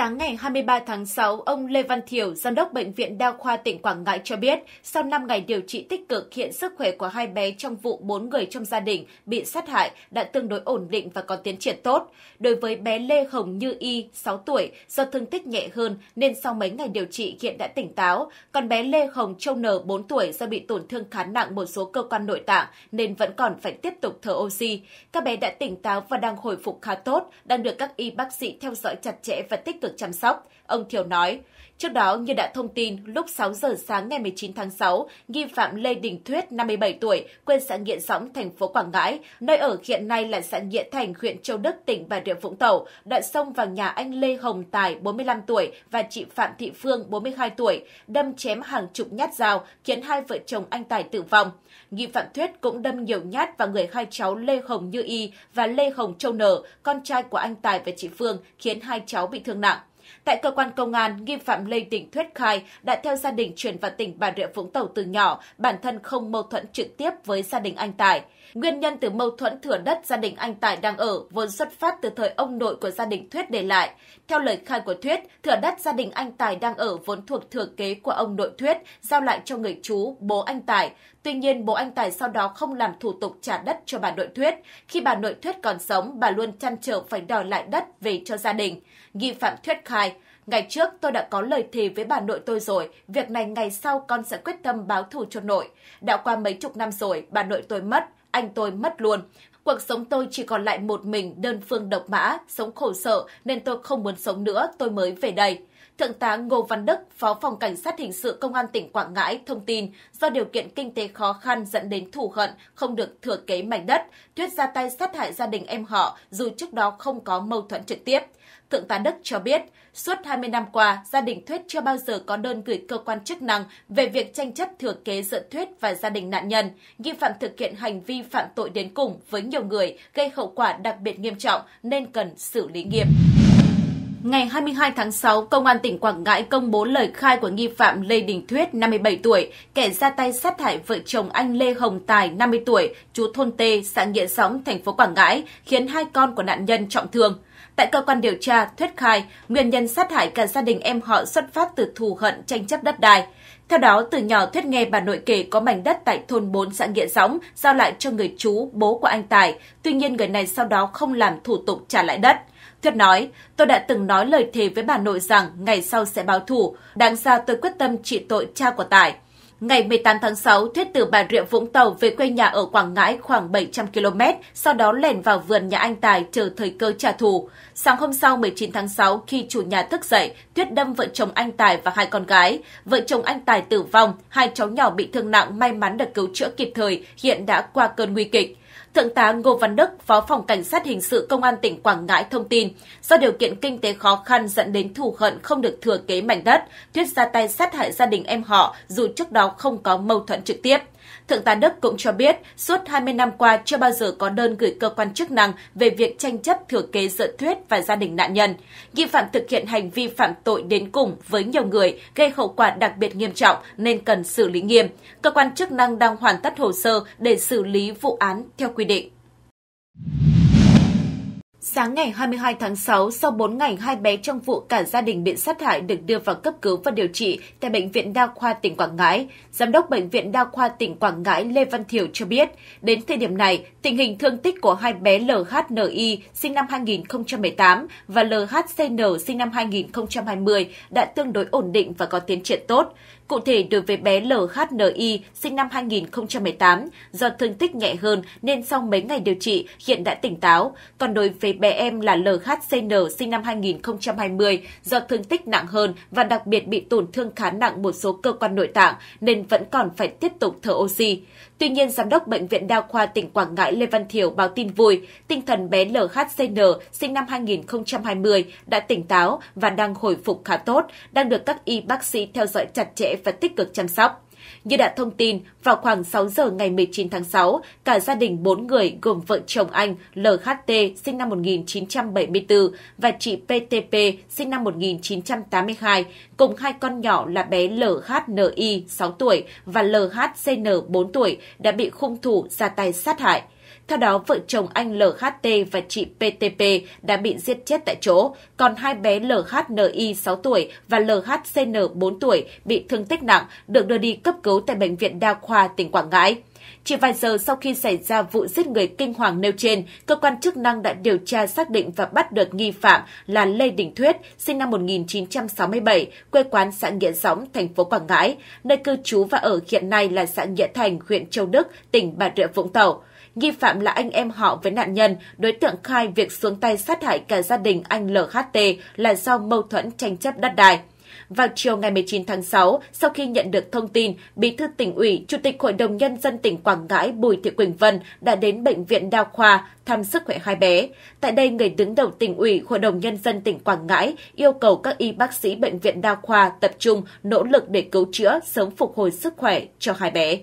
Sáng ngày 23 tháng 6, ông Lê Văn Thiểu, Giám đốc Bệnh viện Đa khoa tỉnh Quảng Ngãi cho biết, sau 5 ngày điều trị tích cực, hiện sức khỏe của hai bé trong vụ 4 người trong gia đình bị sát hại đã tương đối ổn định và có tiến triển tốt. Đối với bé Lê Hồng Như Y, 6 tuổi, do thương tích nhẹ hơn nên sau mấy ngày điều trị hiện đã tỉnh táo. Còn bé Lê Hồng Châu N, 4 tuổi, do bị tổn thương khá nặng một số cơ quan nội tạng nên vẫn còn phải tiếp tục thở oxy. Các bé đã tỉnh táo và đang hồi phục khá tốt, đang được các y bác sĩ theo dõi chặt chẽ và tích cực vực chăm sóc ông thiều nói Trước đó, như đã thông tin, lúc 6 giờ sáng ngày 19 tháng 6, nghi phạm Lê Đình Thuyết, 57 tuổi, quê xã Nghiện Sóng, thành phố Quảng Ngãi, nơi ở hiện nay là xã Nghĩa Thành, huyện Châu Đức, tỉnh Bà Rịa Vũng Tàu, đã xông vào nhà anh Lê Hồng Tài, 45 tuổi và chị Phạm Thị Phương, 42 tuổi, đâm chém hàng chục nhát dao, khiến hai vợ chồng anh Tài tử vong. Nghi phạm Thuyết cũng đâm nhiều nhát vào người hai cháu Lê Hồng Như Y và Lê Hồng Châu Nở, con trai của anh Tài và chị Phương, khiến hai cháu bị thương nặng. Tại cơ quan công an, nghi phạm Lê Đình Thuyết khai đã theo gia đình chuyển vào tỉnh Bà Rịa Vũng Tàu từ nhỏ, bản thân không mâu thuẫn trực tiếp với gia đình anh Tài. Nguyên nhân từ mâu thuẫn thừa đất gia đình anh Tài đang ở vốn xuất phát từ thời ông nội của gia đình Thuyết để lại. Theo lời khai của Thuyết, thừa đất gia đình anh Tài đang ở vốn thuộc thừa kế của ông nội Thuyết, giao lại cho người chú, bố anh Tài. Tuy nhiên, bố anh Tài sau đó không làm thủ tục trả đất cho bà nội Thuyết. Khi bà nội Thuyết còn sống, bà luôn chăn trở phải đòi lại đất về cho gia đình. Nghi phạm thuyết khai, ngày trước tôi đã có lời thề với bà nội tôi rồi, việc này ngày sau con sẽ quyết tâm báo thù cho nội. Đã qua mấy chục năm rồi, bà nội tôi mất, anh tôi mất luôn. Cuộc sống tôi chỉ còn lại một mình đơn phương độc mã, sống khổ sở nên tôi không muốn sống nữa, tôi mới về đây. Thượng tá Ngô Văn Đức, Phó phòng Cảnh sát hình sự Công an tỉnh Quảng Ngãi thông tin do điều kiện kinh tế khó khăn dẫn đến thù hận, không được thừa kế mảnh đất, Tuyết ra tay sát hại gia đình em họ dù trước đó không có mâu thuẫn trực tiếp. Thượng tá Đức cho biết, suốt 20 năm qua, gia đình Thuyết chưa bao giờ có đơn gửi cơ quan chức năng về việc tranh chấp thừa kế giữa Thuyết và gia đình nạn nhân. Nghi phạm thực hiện hành vi phạm tội đến cùng với nhiều người gây hậu quả đặc biệt nghiêm trọng nên cần xử lý nghiêm. Ngày 22 tháng 6, Công an tỉnh Quảng Ngãi công bố lời khai của nghi phạm Lê Đình Thuyết, 57 tuổi, kẻ ra tay sát hại vợ chồng anh Lê Hồng Tài, 50 tuổi, chú thôn Tê, xã Nghĩa Sóng, thành phố Quảng Ngãi, khiến hai con của nạn nhân trọng thương. Tại cơ quan điều tra, Thuyết khai, nguyên nhân sát hại cả gia đình em họ xuất phát từ thù hận tranh chấp đất đai. Theo đó, từ nhỏ Thuyết nghe bà nội kể có mảnh đất tại thôn 4 xã Nghĩa Sóng giao lại cho người chú, bố của anh Tài. Tuy nhiên, người này sau đó không làm thủ tục trả lại đất. Thuyết nói, tôi đã từng nói lời thề với bà nội rằng ngày sau sẽ báo thù, đáng ra tôi quyết tâm trị tội cha của Tài. Ngày 18 tháng 6, Thuyết từ Bà Rịa Vũng Tàu về quê nhà ở Quảng Ngãi khoảng 700 km, sau đó lẻn vào vườn nhà anh Tài chờ thời cơ trả thù. Sáng hôm sau 19 tháng 6, khi chủ nhà thức dậy, Thuyết đâm vợ chồng anh Tài và hai con gái. Vợ chồng anh Tài tử vong, hai cháu nhỏ bị thương nặng may mắn được cứu chữa kịp thời, hiện đã qua cơn nguy kịch. Thượng tá Ngô Văn Đức, Phó phòng Cảnh sát Hình sự Công an tỉnh Quảng Ngãi thông tin, do điều kiện kinh tế khó khăn dẫn đến thù hận không được thừa kế mảnh đất, Thuyết ra tay sát hại gia đình em họ dù trước đó không có mâu thuẫn trực tiếp. Thượng tá Đức cũng cho biết, suốt 20 năm qua chưa bao giờ có đơn gửi cơ quan chức năng về việc tranh chấp thừa kế dự thuyết và gia đình nạn nhân. Nghi phạm thực hiện hành vi phạm tội đến cùng với nhiều người gây hậu quả đặc biệt nghiêm trọng nên cần xử lý nghiêm. Cơ quan chức năng đang hoàn tất hồ sơ để xử lý vụ án theo quy định. Sáng ngày 22 tháng 6, sau 4 ngày hai bé trong vụ cả gia đình bị sát hại được đưa vào cấp cứu và điều trị tại Bệnh viện Đa khoa tỉnh Quảng Ngãi, Giám đốc Bệnh viện Đa khoa tỉnh Quảng Ngãi Lê Văn Thiểu cho biết, đến thời điểm này, tình hình thương tích của hai bé LHNI sinh năm 2018 và LHCN sinh năm 2020 đã tương đối ổn định và có tiến triển tốt. Cụ thể, đối với bé LHNI sinh năm 2018, do thương tích nhẹ hơn nên sau mấy ngày điều trị hiện đã tỉnh táo, còn đối với bé em là LHCN sinh năm 2020 do thương tích nặng hơn và đặc biệt bị tổn thương khá nặng một số cơ quan nội tạng nên vẫn còn phải tiếp tục thở oxy. Tuy nhiên, Giám đốc Bệnh viện Đa khoa tỉnh Quảng Ngãi Lê Văn Thiểu báo tin vui, tinh thần bé LHCN sinh năm 2020 đã tỉnh táo và đang hồi phục khá tốt, đang được các y bác sĩ theo dõi chặt chẽ và tích cực chăm sóc. Như đã thông tin, vào khoảng 6 giờ ngày 19 tháng 6, cả gia đình 4 người gồm vợ chồng anh LHT sinh năm 1974 và chị PTP sinh năm 1982 cùng hai con nhỏ là bé LHNI 6 tuổi và LHCN 4 tuổi đã bị hung thủ ra tay sát hại. Theo đó, vợ chồng anh LHT và chị PTP đã bị giết chết tại chỗ, còn hai bé LHNI 6 tuổi và LHCN 4 tuổi bị thương tích nặng được đưa đi cấp cứu tại Bệnh viện Đa khoa tỉnh Quảng Ngãi. Chỉ vài giờ sau khi xảy ra vụ giết người kinh hoàng nêu trên, cơ quan chức năng đã điều tra xác định và bắt được nghi phạm là Lê Đình Thuyết, sinh năm 1967, quê quán xã Nghĩa Dõng, thành phố Quảng Ngãi, nơi cư trú và ở hiện nay là xã Nghĩa Thành, huyện Châu Đức, tỉnh Bà Rịa Vũng Tàu. Nghi phạm là anh em họ với nạn nhân, đối tượng khai việc xuống tay sát hại cả gia đình anh LHT là do mâu thuẫn tranh chấp đất đai. Vào chiều ngày 19 tháng 6, sau khi nhận được thông tin, Bí thư tỉnh ủy, Chủ tịch Hội đồng Nhân dân tỉnh Quảng Ngãi Bùi Thị Quỳnh Vân đã đến Bệnh viện Đa khoa thăm sức khỏe hai bé. Tại đây, người đứng đầu tỉnh ủy, Hội đồng Nhân dân tỉnh Quảng Ngãi yêu cầu các y bác sĩ Bệnh viện Đa khoa tập trung nỗ lực để cứu chữa, sớm phục hồi sức khỏe cho hai bé.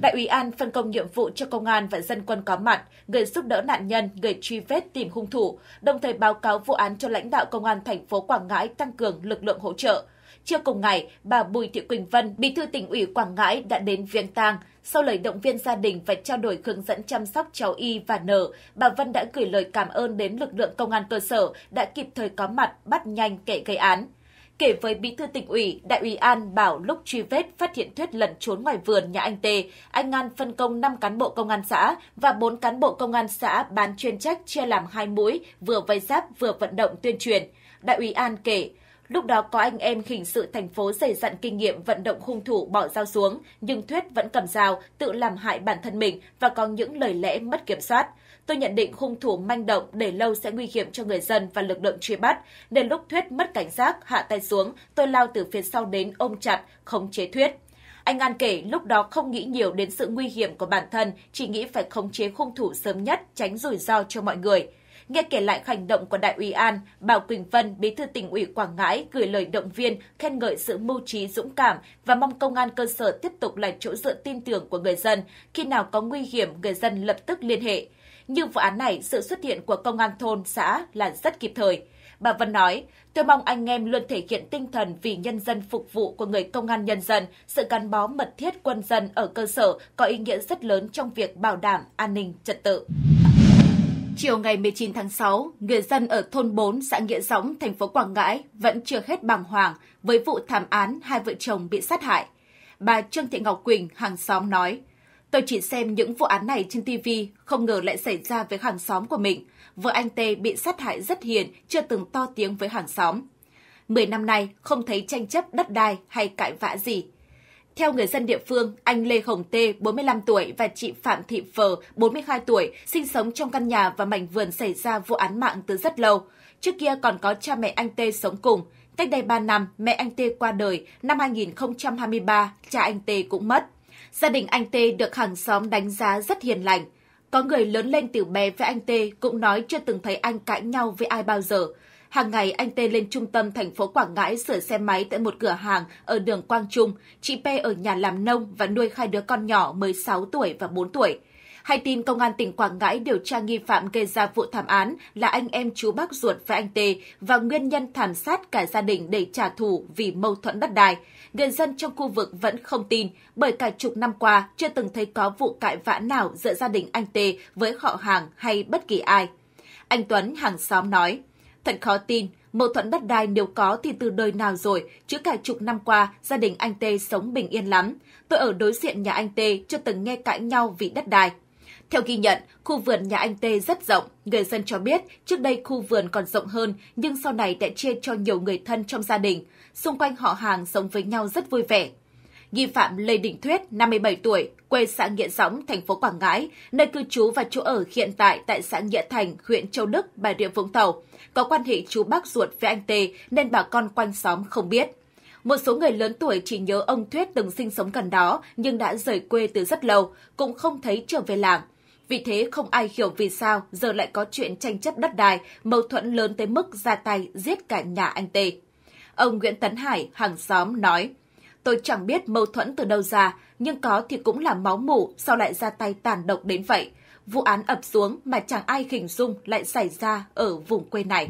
Đại úy An phân công nhiệm vụ cho công an và dân quân có mặt, người giúp đỡ nạn nhân, người truy vết tìm hung thủ, đồng thời báo cáo vụ án cho lãnh đạo công an thành phố Quảng Ngãi tăng cường lực lượng hỗ trợ. Trưa cùng ngày, bà Bùi Thị Quỳnh Vân, bí thư tỉnh ủy Quảng Ngãi đã đến viếng tang. Sau lời động viên gia đình và trao đổi hướng dẫn chăm sóc cháu Y và N, bà Vân đã gửi lời cảm ơn đến lực lượng công an cơ sở đã kịp thời có mặt bắt nhanh kẻ gây án kể với bí thư tỉnh ủy, đại ủy An bảo lúc truy vết phát hiện Thuyết lẩn trốn ngoài vườn nhà anh Tê, anh An phân công 5 cán bộ công an xã và 4 cán bộ công an xã bán chuyên trách chia làm hai mũi, vừa vây giáp vừa vận động tuyên truyền. Đại ủy An kể, Lúc đó có anh em hình sự thành phố dày dặn kinh nghiệm vận động hung thủ bỏ dao xuống, nhưng Thuyết vẫn cầm dao, tự làm hại bản thân mình và có những lời lẽ mất kiểm soát. Tôi nhận định hung thủ manh động để lâu sẽ nguy hiểm cho người dân và lực lượng truy bắt, nên lúc Thuyết mất cảnh giác, hạ tay xuống, tôi lao từ phía sau đến ôm chặt, khống chế Thuyết. Anh An kể lúc đó không nghĩ nhiều đến sự nguy hiểm của bản thân, chỉ nghĩ phải khống chế hung thủ sớm nhất, tránh rủi ro cho mọi người. Nghe kể lại hành động của Đại ủy An, Bảo Quỳnh Vân, bí thư tỉnh ủy Quảng Ngãi gửi lời động viên, khen ngợi sự mưu trí dũng cảm và mong công an cơ sở tiếp tục là chỗ dựa tin tưởng của người dân. Khi nào có nguy hiểm, người dân lập tức liên hệ. Như vụ án này, sự xuất hiện của công an thôn, xã là rất kịp thời. Bà Vân nói, tôi mong anh em luôn thể hiện tinh thần vì nhân dân phục vụ của người công an nhân dân, sự gắn bó mật thiết quân dân ở cơ sở có ý nghĩa rất lớn trong việc bảo đảm an ninh trật tự. Chiều ngày 19 tháng 6, người dân ở thôn 4, xã Nghĩa Dõng, thành phố Quảng Ngãi vẫn chưa hết bàng hoàng với vụ thảm án hai vợ chồng bị sát hại. Bà Trương Thị Ngọc Quỳnh, hàng xóm nói, Tôi chỉ xem những vụ án này trên TV, không ngờ lại xảy ra với hàng xóm của mình. Vợ anh Tê bị sát hại rất hiền, chưa từng to tiếng với hàng xóm. Mười năm nay, không thấy tranh chấp đất đai hay cãi vã gì. Theo người dân địa phương, anh Lê Hồng Tê, 45 tuổi và chị Phạm Thị Phờ, 42 tuổi, sinh sống trong căn nhà và mảnh vườn xảy ra vụ án mạng từ rất lâu. Trước kia còn có cha mẹ anh Tê sống cùng. Cách đây 3 năm, mẹ anh Tê qua đời, năm 2023, cha anh Tê cũng mất. Gia đình anh Tê được hàng xóm đánh giá rất hiền lành. Có người lớn lên từ bé với anh Tê cũng nói chưa từng thấy anh cãi nhau với ai bao giờ. Hàng ngày anh Tê lên trung tâm thành phố Quảng Ngãi sửa xe máy tại một cửa hàng ở đường Quang Trung. Chị P ở nhà làm nông và nuôi hai đứa con nhỏ 16 tuổi và 4 tuổi hay tin Công an tỉnh Quảng Ngãi điều tra nghi phạm gây ra vụ thảm án là anh em chú bác ruột với anh Tê và nguyên nhân thảm sát cả gia đình để trả thù vì mâu thuẫn đất đai. Người dân trong khu vực vẫn không tin bởi cả chục năm qua chưa từng thấy có vụ cãi vã nào giữa gia đình anh Tê với họ hàng hay bất kỳ ai. Anh Tuấn hàng xóm nói, thật khó tin, Mâu thuẫn đất đai nếu có thì từ đời nào rồi, chứ cả chục năm qua gia đình anh Tê sống bình yên lắm. Tôi ở đối diện nhà anh Tê chưa từng nghe cãi nhau vì đất đai. Theo ghi nhận, khu vườn nhà anh Tê rất rộng. Người dân cho biết trước đây khu vườn còn rộng hơn nhưng sau này đã chia cho nhiều người thân trong gia đình. Xung quanh họ hàng sống với nhau rất vui vẻ. Nghi phạm Lê Đình Thuyết, 57 tuổi, quê xã Nghĩa Sóng, thành phố Quảng Ngãi, nơi cư trú và chỗ ở hiện tại tại xã Nghĩa Thành, huyện Châu Đức, Bà Rịa Vũng Tàu. Có quan hệ chú bác ruột với anh Tê nên bà con quanh xóm không biết. Một số người lớn tuổi chỉ nhớ ông Thuyết từng sinh sống gần đó nhưng đã rời quê từ rất lâu, cũng không thấy trở về làng. Vì thế không ai hiểu vì sao giờ lại có chuyện tranh chấp đất đai, mâu thuẫn lớn tới mức ra tay giết cả nhà anh Tê. Ông Nguyễn Tấn Hải, hàng xóm, nói, Tôi chẳng biết mâu thuẫn từ đâu ra, nhưng có thì cũng là máu mủ, sao lại ra tay tàn độc đến vậy? Vụ án ập xuống mà chẳng ai hình dung lại xảy ra ở vùng quê này.